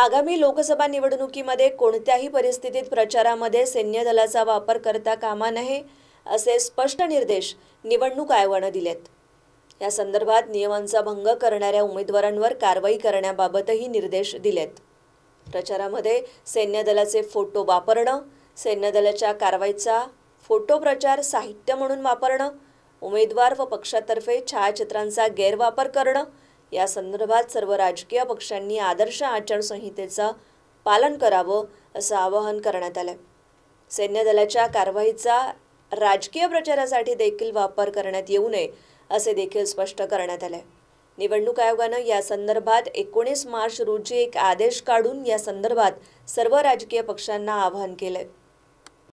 आगामी लोकसभा निवडणुकीमध्ये कोणत्याही परिस्थितीत प्रचारामध्ये सैन्य दलाचा वापर करता कामा नये असे स्पष्ट निर्देश निवडणूक आयोगानं दिलेत या संदर्भात नियमांचा भंग करणाऱ्या उमेदवारांवर कारवाई करण्याबाबतही निर्देश दिलेत प्रचारामध्ये सैन्य दलाचे फोटो वापरणं सैन्य दलाच्या कारवाईचा फोटो प्रचार साहित्य म्हणून वापरणं उमेदवार व पक्षातर्फे छायाचित्रांचा गैरवापर करणं या संदर्भात सर्व राजकीय पक्षांनी आदर्श आचारसंहितेचं पालन करावं असं आवाहन करण्यात आलं सैन्य दलाच्या कारवाईचा राजकीय प्रचारासाठी देखील वापर करण्यात येऊ नये असे देखील स्पष्ट करण्यात आले निवडणूक आयोगानं या संदर्भात एकोणीस मार्च रोजी एक आदेश काढून या संदर्भात सर्व राजकीय पक्षांना आवाहन केलंय